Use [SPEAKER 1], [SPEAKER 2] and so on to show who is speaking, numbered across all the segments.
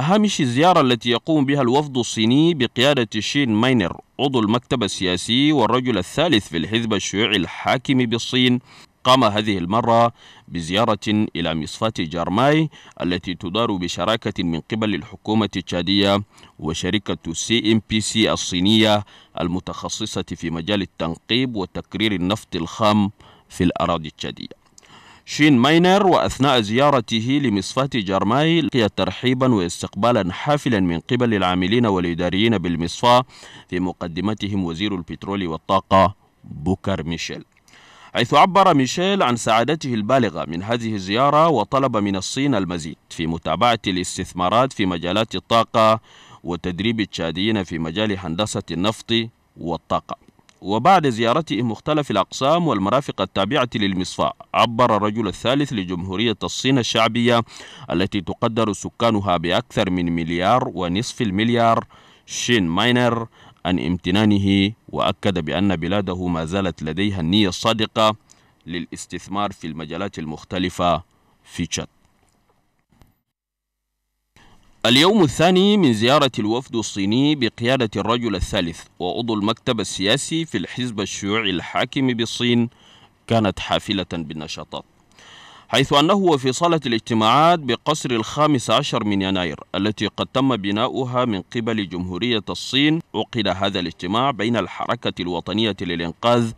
[SPEAKER 1] هامش الزيارة التي يقوم بها الوفد الصيني بقيادة شين ماينر عضو المكتب السياسي والرجل الثالث في الحزب الشيوعي الحاكم بالصين قام هذه المرة بزيارة إلى مصفاة جارماي التي تدار بشراكة من قبل الحكومة التشادية وشركة سي ام بي سي الصينية المتخصصة في مجال التنقيب وتكرير النفط الخام في الأراضي التشادية شين ماينر وأثناء زيارته لمصفاة جرماي لقي ترحيبا واستقبالا حافلا من قبل العاملين والإداريين بالمصفاة في مقدمتهم وزير البترول والطاقة بوكر ميشيل حيث عبر ميشيل عن سعادته البالغة من هذه الزيارة وطلب من الصين المزيد في متابعة الاستثمارات في مجالات الطاقة وتدريب التشاديين في مجال هندسة النفط والطاقة وبعد زيارته مختلف الأقسام والمرافق التابعة للمصفاة عبر الرجل الثالث لجمهورية الصين الشعبية التي تقدر سكانها بأكثر من مليار ونصف المليار شين ماينر عن امتنانه وأكد بأن بلاده ما زالت لديها النية الصادقة للاستثمار في المجالات المختلفة في تشاد اليوم الثاني من زيارة الوفد الصيني بقيادة الرجل الثالث وعضو المكتب السياسي في الحزب الشيوعي الحاكم بالصين كانت حافلة بالنشاطات حيث أنه وفي صالة الاجتماعات بقصر الخامس عشر من يناير التي قد تم بناؤها من قبل جمهورية الصين عقد هذا الاجتماع بين الحركة الوطنية للإنقاذ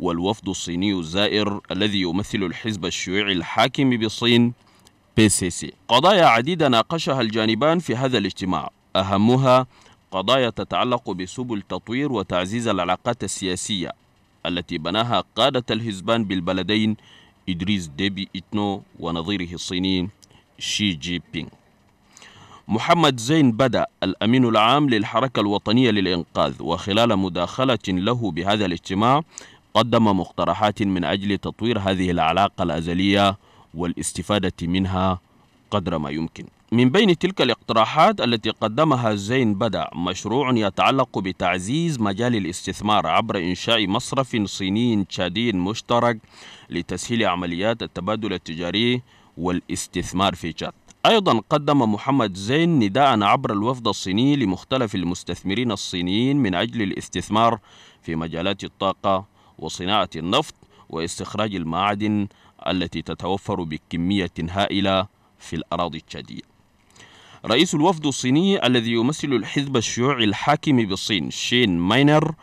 [SPEAKER 1] والوفد الصيني الزائر الذي يمثل الحزب الشيوعي الحاكم بالصين سي قضايا عديدة ناقشها الجانبان في هذا الاجتماع أهمها قضايا تتعلق بسبل تطوير وتعزيز العلاقات السياسية التي بناها قادة الحزبان بالبلدين إدريس ديبي إتنو ونظيره الصيني شي جي بينغ محمد زين بدأ الأمين العام للحركة الوطنية للإنقاذ وخلال مداخلة له بهذا الاجتماع قدم مقترحات من أجل تطوير هذه العلاقة الأزلية والاستفادة منها قدر ما يمكن من بين تلك الاقتراحات التي قدمها زين بدع مشروع يتعلق بتعزيز مجال الاستثمار عبر إنشاء مصرف صيني تشادي مشترك لتسهيل عمليات التبادل التجاري والاستثمار في تشاد أيضا قدم محمد زين نداء عبر الوفد الصيني لمختلف المستثمرين الصينيين من أجل الاستثمار في مجالات الطاقة وصناعة النفط واستخراج المعادن التي تتوفر بكمية هائلة في الأراضي التشادية رئيس الوفد الصيني الذي يمثل الحزب الشيوعي الحاكم بالصين شين ماينر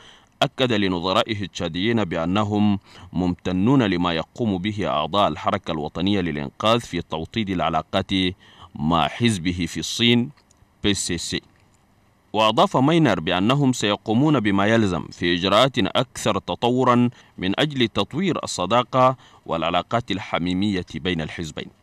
[SPEAKER 1] أكد لنظرائه التشاديين بأنهم ممتنون لما يقوم به أعضاء الحركة الوطنية للإنقاذ في توطيد العلاقات مع حزبه في الصين PCC وأضاف ماينر بأنهم سيقومون بما يلزم في إجراءات أكثر تطورا من أجل تطوير الصداقة والعلاقات الحميمية بين الحزبين